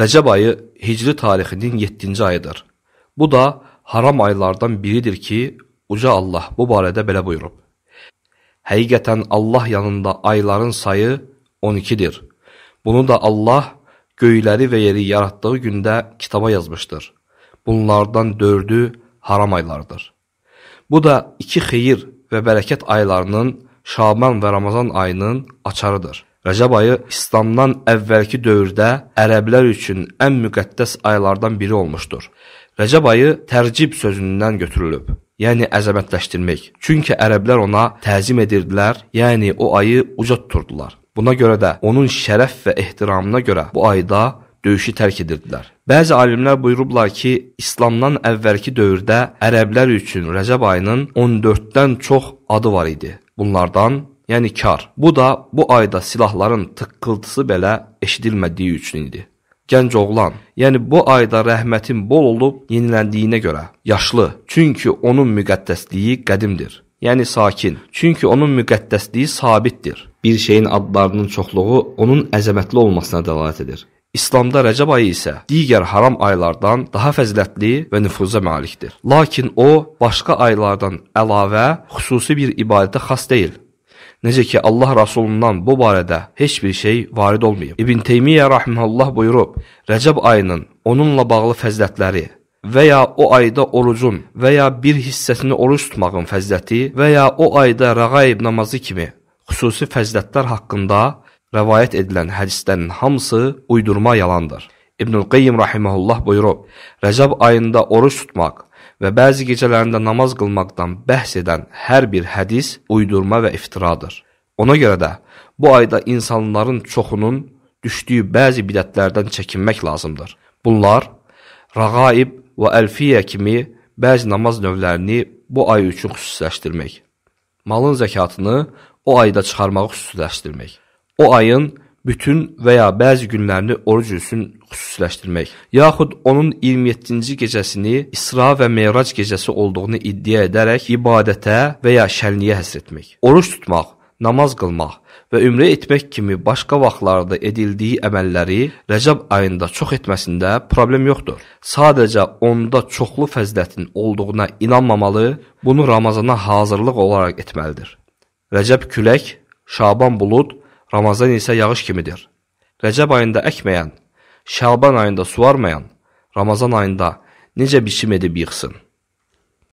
Rəcəb ayı Hicri tarixinin 7-ci ayıdır. Bu da haram aylardan biridir ki, uca Allah bu barədə belə buyurub. Həqiqətən Allah yanında ayların sayı 12-dir. Bunu da Allah göyləri və yeri yaratdığı gündə kitaba yazmışdır. Bunlardan dördü haram aylardır. Bu da iki xeyir və bərəkət aylarının Şaban və Ramazan ayının açarıdır. Rəcəb ayı İslamdan əvvəlki dövrdə ərəblər üçün ən müqəddəs aylardan biri olmuşdur. Rəcəb ayı tərcib sözündən götürülüb, yəni əzəmətləşdirmək. Çünki ərəblər ona təzim edirdilər, yəni o ayı uca tuturdular. Buna görə də onun şərəf və ehtiramına görə bu ayda döyüşü tərk edirdilər. Bəzi alimlər buyurublar ki, İslamdan əvvəlki dövrdə ərəblər üçün Rəcəb ayının 14-dən çox adı var idi. Bunlardan yəni kar. Bu da bu ayda silahların tıqqıltısı belə eşidilmədiyi üçün idi. Gənc oğlan, yəni bu ayda rəhmətin bol olub yeniləndiyinə görə yaşlı, çünki onun müqəddəsliyi qədimdir. Yəni sakin, çünki onun müqəddəsliyi sabitdir. Bir şeyin adlarının çoxluğu onun əzəmətli olmasına dəlalət edir. İslamda Rəcəb ayı isə digər haram aylardan daha fəzilətli və nüfuza malikdir. Lakin o başqa aylardan əlavə xüsusi bir ibadətə xas deyil. Necə ki, Allah Rasulundan bu barədə heç bir şey varid olmayıb. İbn Teymiyyə rahimehullah buyurub, Rəcəb ayının onunla bağlı fəzilətləri və ya o ayda orucun və ya bir hissəsini oruç tutmağın fəziləti və ya o ayda rəğayib namazı kimi xüsusi fəzilətlər haqqında rəvayət edilən hədislərin hamısı uydurma yalandır. İbnül Qeyyim rahimehullah buyurub, Rəcəb ayında oruç tutmaq və bəzi gecələrində namaz qılmaqdan bəhs edən hər bir hədis uydurma və iftiradır. Ona görə də bu ayda insanların çoxunun düşdüyü bəzi bidətlərdən çəkinmək lazımdır. Bunlar rəğaib və əlfiyyə kimi bəzi namaz növlərini bu ay üçün xüsusiləşdirmək, malın zəkatını o ayda çıxarmağı xüsusiləşdirmək, o ayın bütün və ya bəzi günlərini oruc üçün xüsusiləşdirmək, yaxud onun 27-ci gecəsini İsra və Meyrac gecəsi olduğunu iddia edərək ibadətə və ya şənliyə həsr etmək. Oruc tutmaq, namaz qılmaq və ümrə etmək kimi başqa vaxtlarda edildiyi əməlləri Rəcəb ayında çox etməsində problem yoxdur. Sadəcə onda çoxlu fəzilətin olduğuna inanmamalı, bunu Ramazana hazırlıq olaraq etməlidir. Rəcəb külək, Şaban bulud, Ramazan isə yağış kimidir. Rəcəb ayında əkməyən, Şalban ayında suvarmayan, Ramazan ayında necə biçim edib yıxsın?